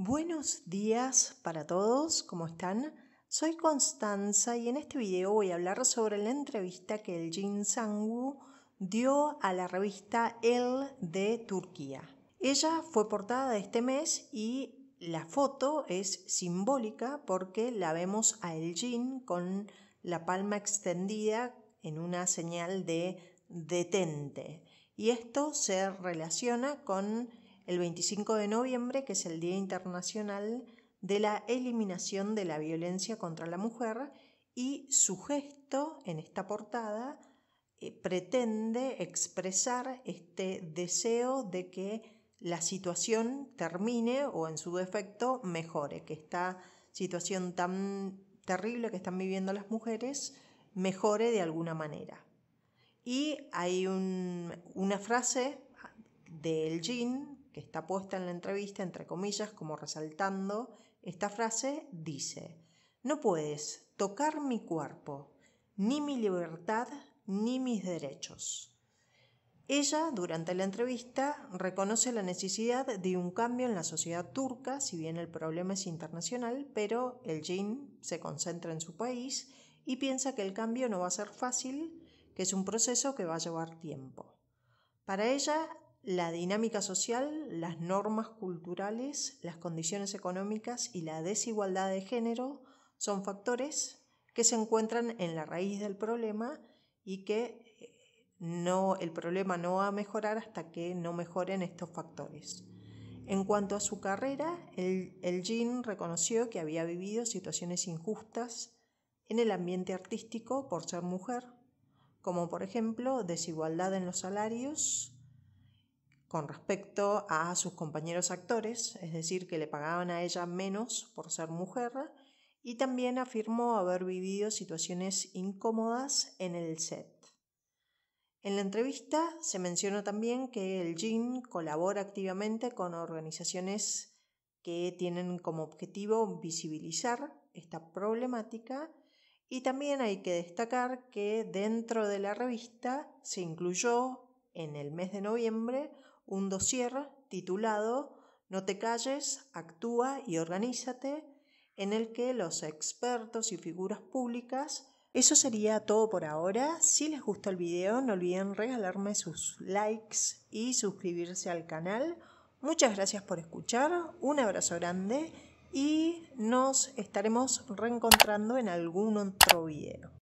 Buenos días para todos, ¿cómo están? Soy Constanza y en este video voy a hablar sobre la entrevista que el Jin Sangu dio a la revista El de Turquía. Ella fue portada de este mes y la foto es simbólica porque la vemos a El Jin con la palma extendida en una señal de detente. Y esto se relaciona con el 25 de noviembre, que es el Día Internacional de la Eliminación de la Violencia contra la Mujer, y su gesto en esta portada eh, pretende expresar este deseo de que la situación termine o en su defecto mejore, que esta situación tan terrible que están viviendo las mujeres mejore de alguna manera. Y hay una frase del Jean está puesta en la entrevista, entre comillas, como resaltando esta frase, dice, no puedes tocar mi cuerpo, ni mi libertad, ni mis derechos. Ella, durante la entrevista, reconoce la necesidad de un cambio en la sociedad turca, si bien el problema es internacional, pero el yin se concentra en su país y piensa que el cambio no va a ser fácil, que es un proceso que va a llevar tiempo. Para ella, la dinámica social, las normas culturales, las condiciones económicas y la desigualdad de género son factores que se encuentran en la raíz del problema y que eh, no, el problema no va a mejorar hasta que no mejoren estos factores. En cuanto a su carrera, el, el Jean reconoció que había vivido situaciones injustas en el ambiente artístico por ser mujer, como por ejemplo desigualdad en los salarios, con respecto a sus compañeros actores, es decir, que le pagaban a ella menos por ser mujer, y también afirmó haber vivido situaciones incómodas en el set. En la entrevista se mencionó también que el GIN colabora activamente con organizaciones que tienen como objetivo visibilizar esta problemática y también hay que destacar que dentro de la revista se incluyó en el mes de noviembre un dossier titulado No te calles, actúa y organízate, en el que los expertos y figuras públicas eso sería todo por ahora. Si les gustó el video, no olviden regalarme sus likes y suscribirse al canal. Muchas gracias por escuchar, un abrazo grande y nos estaremos reencontrando en algún otro video.